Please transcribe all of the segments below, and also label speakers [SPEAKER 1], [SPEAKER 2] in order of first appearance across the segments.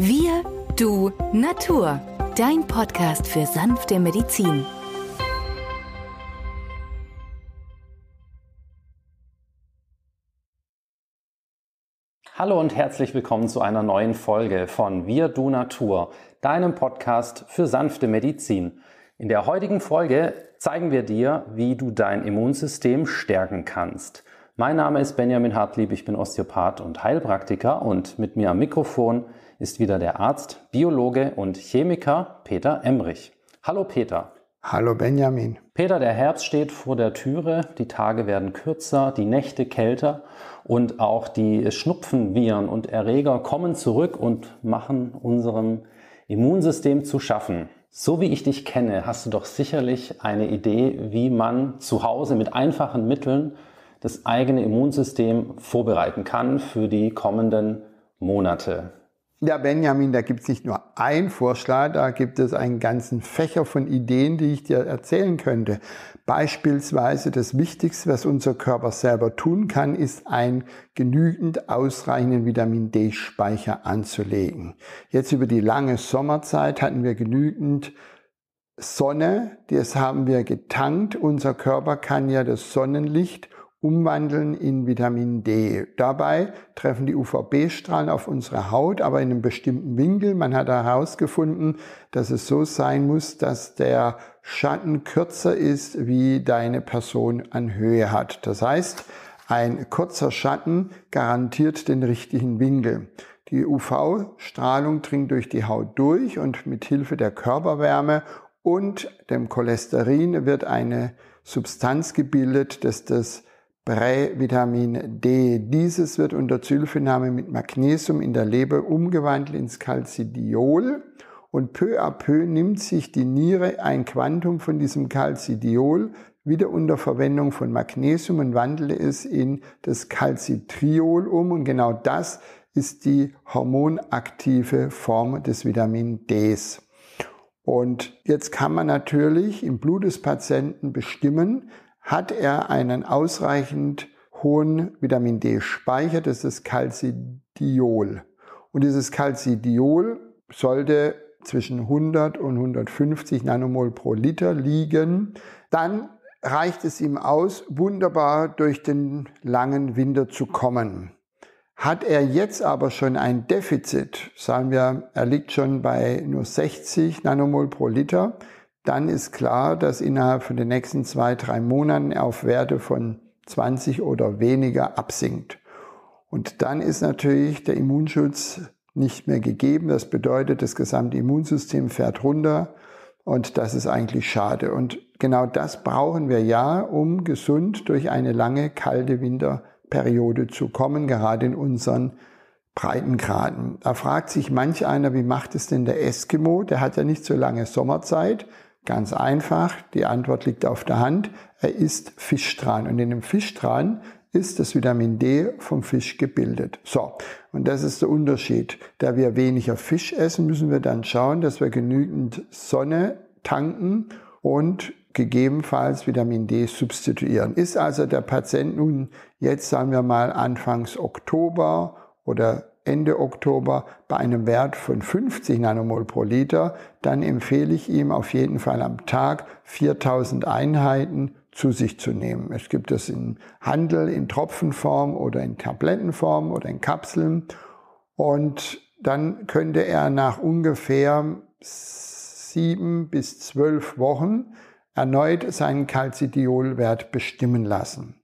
[SPEAKER 1] Wir, du, Natur. Dein Podcast für sanfte Medizin.
[SPEAKER 2] Hallo und herzlich willkommen zu einer neuen Folge von Wir, du, Natur, deinem Podcast für sanfte Medizin. In der heutigen Folge zeigen wir dir, wie du dein Immunsystem stärken kannst. Mein Name ist Benjamin Hartlieb, ich bin Osteopath und Heilpraktiker und mit mir am Mikrofon ist wieder der Arzt, Biologe und Chemiker Peter Emrich. Hallo Peter. Hallo Benjamin. Peter, der Herbst steht vor der Türe, die Tage werden kürzer, die Nächte kälter und auch die Schnupfenviren und Erreger kommen zurück und machen unserem Immunsystem zu schaffen. So wie ich dich kenne, hast du doch sicherlich eine Idee, wie man zu Hause mit einfachen Mitteln das eigene Immunsystem vorbereiten kann für die kommenden Monate.
[SPEAKER 1] Ja, Benjamin, da gibt es nicht nur einen Vorschlag, da gibt es einen ganzen Fächer von Ideen, die ich dir erzählen könnte. Beispielsweise das Wichtigste, was unser Körper selber tun kann, ist einen genügend ausreichenden Vitamin D-Speicher anzulegen. Jetzt über die lange Sommerzeit hatten wir genügend Sonne, das haben wir getankt. Unser Körper kann ja das Sonnenlicht umwandeln in Vitamin D. Dabei treffen die UVB-Strahlen auf unsere Haut, aber in einem bestimmten Winkel. Man hat herausgefunden, dass es so sein muss, dass der Schatten kürzer ist, wie deine Person an Höhe hat. Das heißt, ein kurzer Schatten garantiert den richtigen Winkel. Die UV-Strahlung dringt durch die Haut durch und mit Hilfe der Körperwärme und dem Cholesterin wird eine Substanz gebildet, das das bei Vitamin D. Dieses wird unter Zylphename mit Magnesium in der Leber umgewandelt ins Calcidiol und peu à peu nimmt sich die Niere ein Quantum von diesem Calcidiol wieder unter Verwendung von Magnesium und wandelt es in das Calcitriol um und genau das ist die hormonaktive Form des Vitamin Ds. Und jetzt kann man natürlich im Blut des Patienten bestimmen, hat er einen ausreichend hohen Vitamin D-Speicher, das ist Calcidiol. Und dieses Calcidiol sollte zwischen 100 und 150 Nanomol pro Liter liegen. Dann reicht es ihm aus, wunderbar durch den langen Winter zu kommen. Hat er jetzt aber schon ein Defizit, sagen wir, er liegt schon bei nur 60 Nanomol pro Liter, dann ist klar, dass innerhalb von den nächsten zwei, drei Monaten er auf Werte von 20 oder weniger absinkt. Und dann ist natürlich der Immunschutz nicht mehr gegeben. Das bedeutet, das gesamte Immunsystem fährt runter und das ist eigentlich schade. Und genau das brauchen wir ja, um gesund durch eine lange kalte Winterperiode zu kommen, gerade in unseren Breitengraden. Da fragt sich manch einer, wie macht es denn der Eskimo? Der hat ja nicht so lange Sommerzeit, Ganz einfach, die Antwort liegt auf der Hand. Er isst Fischtran und in dem Fischtran ist das Vitamin D vom Fisch gebildet. So, und das ist der Unterschied. Da wir weniger Fisch essen, müssen wir dann schauen, dass wir genügend Sonne tanken und gegebenenfalls Vitamin D substituieren. Ist also der Patient nun jetzt, sagen wir mal, Anfangs Oktober oder Ende Oktober bei einem Wert von 50 Nanomol pro Liter, dann empfehle ich ihm auf jeden Fall am Tag 4000 Einheiten zu sich zu nehmen. Es gibt das im Handel in Tropfenform oder in Tablettenform oder in Kapseln. Und dann könnte er nach ungefähr sieben bis zwölf Wochen erneut seinen Calcidiolwert bestimmen lassen.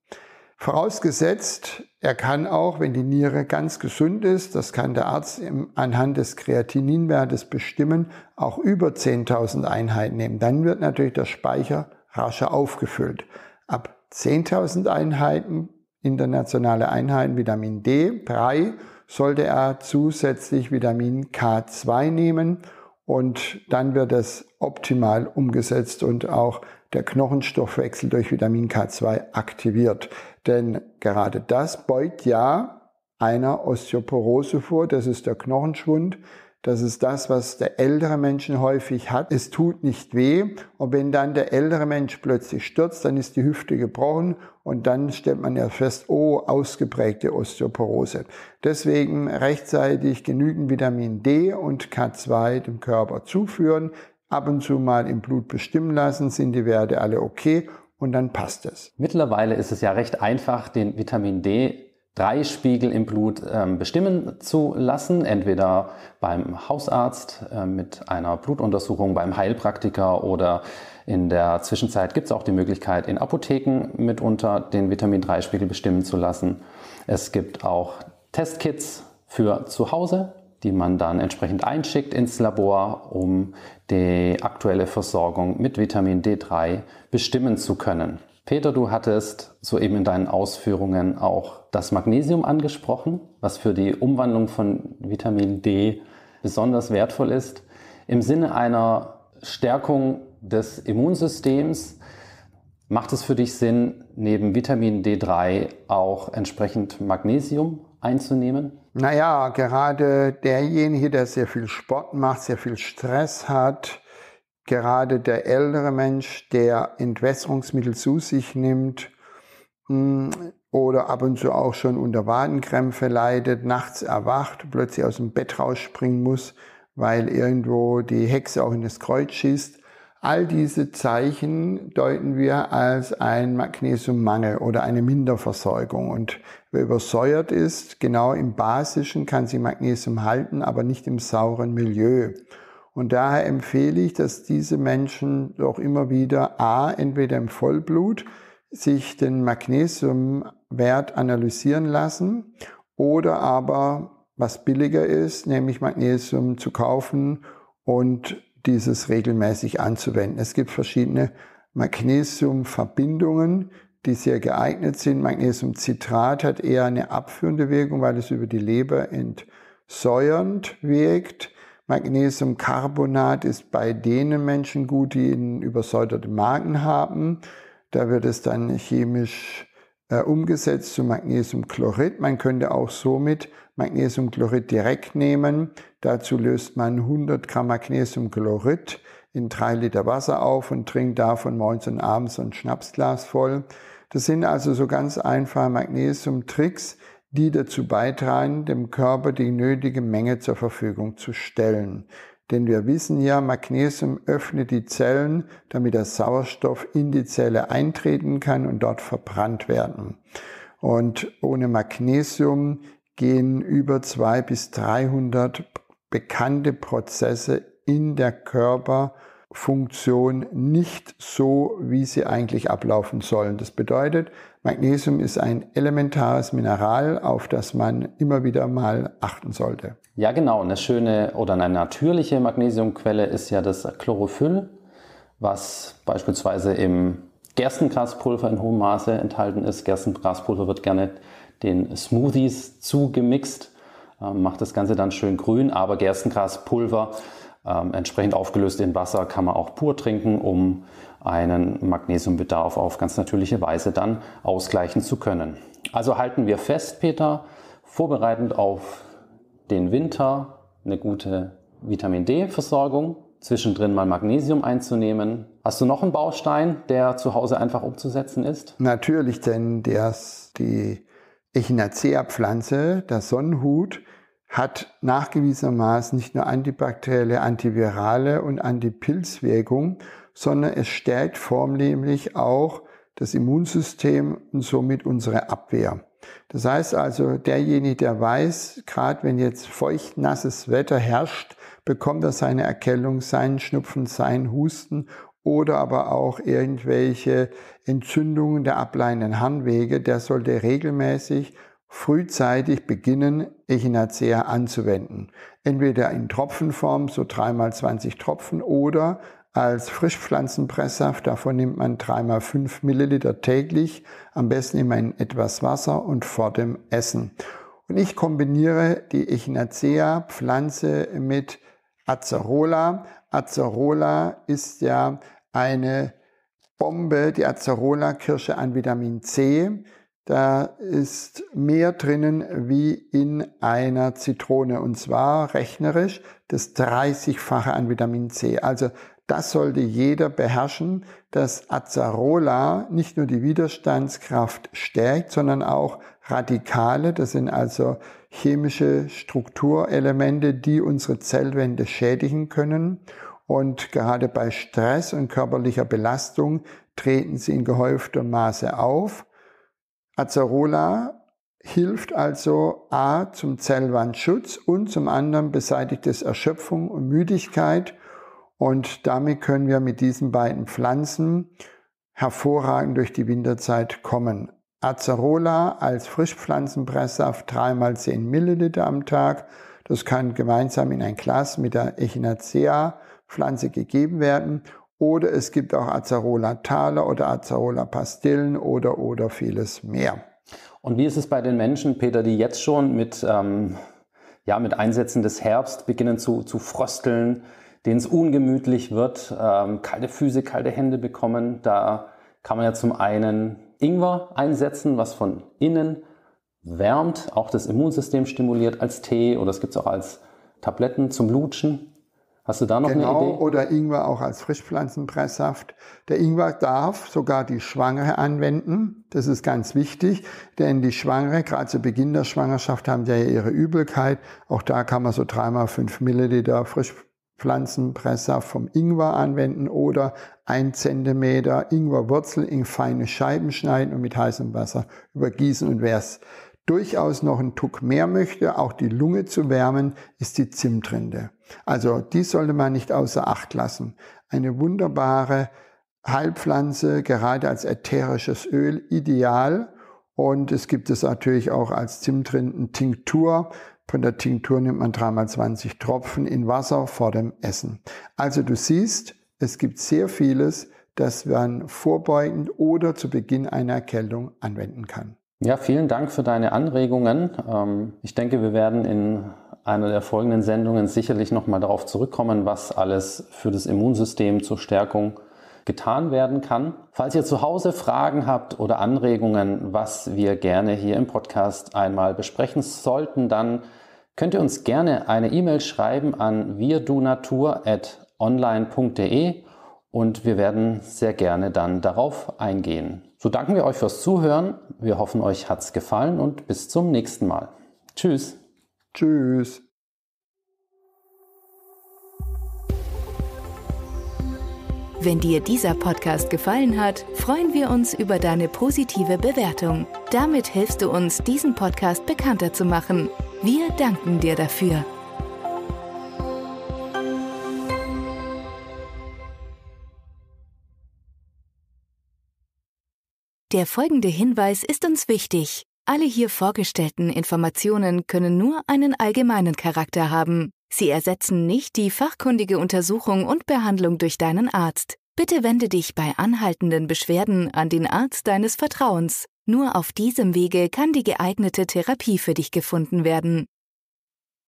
[SPEAKER 1] Vorausgesetzt, er kann auch, wenn die Niere ganz gesund ist, das kann der Arzt anhand des Kreatininwertes bestimmen, auch über 10.000 Einheiten nehmen. Dann wird natürlich der Speicher rascher aufgefüllt. Ab 10.000 Einheiten, internationale Einheiten Vitamin D3, sollte er zusätzlich Vitamin K2 nehmen und dann wird es optimal umgesetzt und auch der Knochenstoffwechsel durch Vitamin K2 aktiviert. Denn gerade das beugt ja einer Osteoporose vor, das ist der Knochenschwund, das ist das, was der ältere Menschen häufig hat. Es tut nicht weh. Und wenn dann der ältere Mensch plötzlich stürzt, dann ist die Hüfte gebrochen und dann stellt man ja fest, oh, ausgeprägte Osteoporose. Deswegen rechtzeitig genügend Vitamin D und K2 dem Körper zuführen, ab und zu mal im Blut bestimmen lassen, sind die Werte alle okay
[SPEAKER 2] und dann passt es. Mittlerweile ist es ja recht einfach, den Vitamin D drei Spiegel im Blut ähm, bestimmen zu lassen, entweder beim Hausarzt äh, mit einer Blutuntersuchung, beim Heilpraktiker oder in der Zwischenzeit gibt es auch die Möglichkeit, in Apotheken mitunter den Vitamin-3-Spiegel bestimmen zu lassen. Es gibt auch Testkits für zu Hause, die man dann entsprechend einschickt ins Labor, um die aktuelle Versorgung mit Vitamin D3 bestimmen zu können. Peter, du hattest soeben in deinen Ausführungen auch das Magnesium angesprochen, was für die Umwandlung von Vitamin D besonders wertvoll ist. Im Sinne einer Stärkung des Immunsystems macht es für dich Sinn, neben Vitamin D3 auch entsprechend Magnesium einzunehmen? Naja, gerade derjenige, der sehr viel Sport macht,
[SPEAKER 1] sehr viel Stress hat, gerade der ältere Mensch, der Entwässerungsmittel zu sich nimmt hm, oder ab und zu auch schon unter Wadenkrämpfe leidet, nachts erwacht, plötzlich aus dem Bett rausspringen muss, weil irgendwo die Hexe auch in das Kreuz schießt. All diese Zeichen deuten wir als ein Magnesiummangel oder eine Minderversorgung. Und wer übersäuert ist, genau im Basischen kann sie Magnesium halten, aber nicht im sauren Milieu. Und daher empfehle ich, dass diese Menschen doch immer wieder A, entweder im Vollblut sich den Magnesiumwert analysieren lassen oder aber, was billiger ist, nämlich Magnesium zu kaufen und dieses regelmäßig anzuwenden. Es gibt verschiedene Magnesiumverbindungen, die sehr geeignet sind. Magnesiumcitrat hat eher eine abführende Wirkung, weil es über die Leber entsäuernd wirkt. Magnesiumcarbonat ist bei denen Menschen gut, die einen übersäuerten Magen haben. Da wird es dann chemisch äh, umgesetzt zu Magnesiumchlorid. Man könnte auch somit Magnesiumchlorid direkt nehmen. Dazu löst man 100 Gramm Magnesiumchlorid in 3 Liter Wasser auf und trinkt davon morgens und abends ein Schnapsglas voll. Das sind also so ganz einfache Magnesium-Tricks, die dazu beitragen, dem Körper die nötige Menge zur Verfügung zu stellen. Denn wir wissen ja, Magnesium öffnet die Zellen, damit der Sauerstoff in die Zelle eintreten kann und dort verbrannt werden. Und ohne Magnesium gehen über 200 bis 300 bekannte Prozesse in der Körper Funktion nicht so, wie sie eigentlich ablaufen sollen. Das bedeutet, Magnesium ist ein elementares Mineral, auf das man immer wieder mal achten sollte.
[SPEAKER 2] Ja, genau. Eine schöne oder eine natürliche Magnesiumquelle ist ja das Chlorophyll, was beispielsweise im Gerstengraspulver in hohem Maße enthalten ist. Gerstengraspulver wird gerne den Smoothies zugemixt, äh, macht das Ganze dann schön grün, aber Gerstengraspulver ähm, entsprechend aufgelöst in Wasser kann man auch pur trinken, um einen Magnesiumbedarf auf ganz natürliche Weise dann ausgleichen zu können. Also halten wir fest, Peter, vorbereitend auf den Winter eine gute Vitamin D-Versorgung, zwischendrin mal Magnesium einzunehmen. Hast du noch einen Baustein, der zu Hause einfach umzusetzen ist?
[SPEAKER 1] Natürlich, denn das, die Echinacea-Pflanze, das Sonnenhut, hat nachgewiesenermaßen nicht nur antibakterielle, antivirale und Antipilzwirkung, sondern es stärkt vornehmlich auch das Immunsystem und somit unsere Abwehr. Das heißt also, derjenige, der weiß, gerade wenn jetzt feucht, nasses Wetter herrscht, bekommt er seine Erkältung, seinen Schnupfen, seinen Husten oder aber auch irgendwelche Entzündungen der ableitenden Harnwege, der sollte regelmäßig frühzeitig beginnen, Echinacea anzuwenden. Entweder in Tropfenform, so 3 x 20 Tropfen, oder als Frischpflanzenpresssaft, davon nimmt man 3 x 5 Milliliter täglich, am besten immer in etwas Wasser und vor dem Essen. Und ich kombiniere die Echinacea-Pflanze mit Acerola. Acerola ist ja eine Bombe, die Acerola-Kirsche an Vitamin C da ist mehr drinnen wie in einer Zitrone und zwar rechnerisch das 30-fache an Vitamin C. Also das sollte jeder beherrschen, dass Azarola nicht nur die Widerstandskraft stärkt, sondern auch Radikale, das sind also chemische Strukturelemente, die unsere Zellwände schädigen können. Und gerade bei Stress und körperlicher Belastung treten sie in gehäuftem Maße auf. Acerola hilft also A zum Zellwandschutz und zum anderen beseitigt es Erschöpfung und Müdigkeit. Und damit können wir mit diesen beiden Pflanzen hervorragend durch die Winterzeit kommen. Acerola als Frischpflanzenpresssaft 3x10 Milliliter am Tag. Das kann gemeinsam in ein Glas mit der Echinacea Pflanze gegeben werden oder es gibt auch Acerola-Taler oder Acerola-Pastillen oder, oder vieles mehr.
[SPEAKER 2] Und wie ist es bei den Menschen, Peter, die jetzt schon mit, ähm, ja, mit Einsätzen des Herbst beginnen zu, zu frösteln, denen es ungemütlich wird, ähm, kalte Füße, kalte Hände bekommen? Da kann man ja zum einen Ingwer einsetzen, was von innen wärmt, auch das Immunsystem stimuliert als Tee oder es gibt es auch als Tabletten zum Lutschen. Hast du da noch genau, eine Idee?
[SPEAKER 1] Oder Ingwer auch als Frischpflanzenpresssaft. Der Ingwer darf sogar die Schwangere anwenden. Das ist ganz wichtig, denn die Schwangere, gerade zu Beginn der Schwangerschaft, haben ja ihre Übelkeit. Auch da kann man so dreimal fünf Milliliter Frischpflanzenpresssaft vom Ingwer anwenden oder ein Zentimeter Ingwerwurzel in feine Scheiben schneiden und mit heißem Wasser übergießen und wer es durchaus noch einen Tuck mehr möchte, auch die Lunge zu wärmen, ist die Zimtrinde. Also die sollte man nicht außer Acht lassen. Eine wunderbare Heilpflanze, gerade als ätherisches Öl, ideal. Und es gibt es natürlich auch als Zimtrinden-Tinktur. Von der Tinktur nimmt man dreimal 20 Tropfen in Wasser vor dem Essen. Also du siehst, es gibt sehr vieles, das man vorbeugend oder zu Beginn einer Erkältung anwenden kann.
[SPEAKER 2] Ja, vielen Dank für deine Anregungen. Ähm, ich denke, wir werden in einer der folgenden Sendungen sicherlich nochmal darauf zurückkommen, was alles für das Immunsystem zur Stärkung getan werden kann. Falls ihr zu Hause Fragen habt oder Anregungen, was wir gerne hier im Podcast einmal besprechen sollten, dann könnt ihr uns gerne eine E-Mail schreiben an wirdunatur.online.de und wir werden sehr gerne dann darauf eingehen. So danken wir euch fürs Zuhören. Wir hoffen, euch hat es gefallen und bis zum nächsten Mal. Tschüss. Tschüss.
[SPEAKER 1] Wenn dir dieser Podcast gefallen hat, freuen wir uns über deine positive Bewertung. Damit hilfst du uns, diesen Podcast bekannter zu machen. Wir danken dir dafür. Der folgende Hinweis ist uns wichtig. Alle hier vorgestellten Informationen können nur einen allgemeinen Charakter haben. Sie ersetzen nicht die fachkundige Untersuchung und Behandlung durch deinen Arzt. Bitte wende dich bei anhaltenden Beschwerden an den Arzt deines Vertrauens. Nur auf diesem Wege kann die geeignete Therapie für dich gefunden werden.